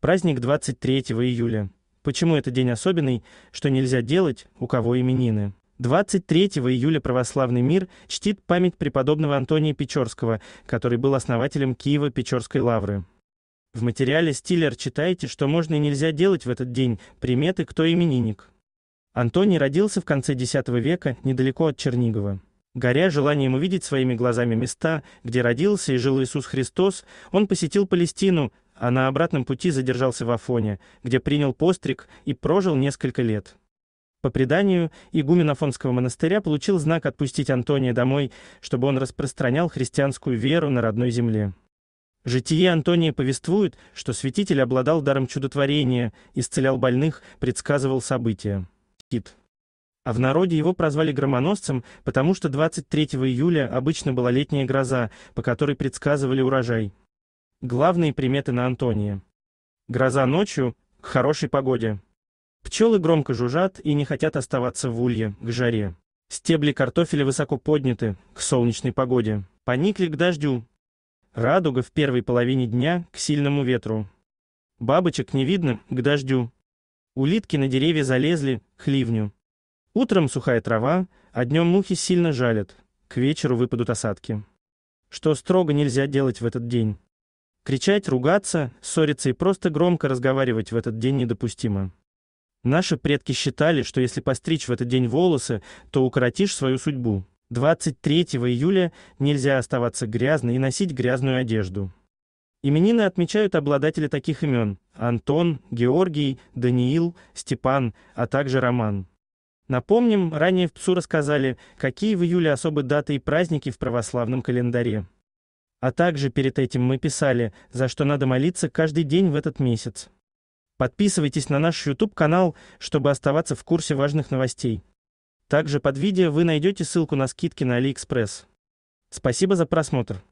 Праздник 23 июля. Почему это день особенный, что нельзя делать, у кого именины? 23 июля православный мир чтит память преподобного Антония Печорского, который был основателем Киева Печорской лавры. В материале Стиллер читаете, что можно и нельзя делать в этот день, приметы, кто именинник. Антоний родился в конце X века, недалеко от Чернигова. Горя желанием увидеть своими глазами места, где родился и жил Иисус Христос, он посетил Палестину, а на обратном пути задержался в Афоне, где принял постриг и прожил несколько лет. По преданию, игумен Афонского монастыря получил знак отпустить Антония домой, чтобы он распространял христианскую веру на родной земле. Житие Антония повествует, что святитель обладал даром чудотворения, исцелял больных, предсказывал события. Хит. А в народе его прозвали громоносцем, потому что 23 июля обычно была летняя гроза, по которой предсказывали урожай. Главные приметы на Антонии. Гроза ночью, к хорошей погоде. Пчелы громко жужжат и не хотят оставаться в улье, к жаре. Стебли картофеля высоко подняты, к солнечной погоде. Поникли к дождю. Радуга в первой половине дня, к сильному ветру. Бабочек не видно, к дождю. Улитки на деревья залезли, к ливню. Утром сухая трава, а днем мухи сильно жалят. К вечеру выпадут осадки. Что строго нельзя делать в этот день? Кричать, ругаться, ссориться и просто громко разговаривать в этот день недопустимо. Наши предки считали, что если постричь в этот день волосы, то укоротишь свою судьбу. 23 июля нельзя оставаться грязной и носить грязную одежду. Именины отмечают обладатели таких имен – Антон, Георгий, Даниил, Степан, а также Роман. Напомним, ранее в ПСУ рассказали, какие в июле особые даты и праздники в православном календаре. А также перед этим мы писали, за что надо молиться каждый день в этот месяц. Подписывайтесь на наш YouTube-канал, чтобы оставаться в курсе важных новостей. Также под видео вы найдете ссылку на скидки на AliExpress. Спасибо за просмотр.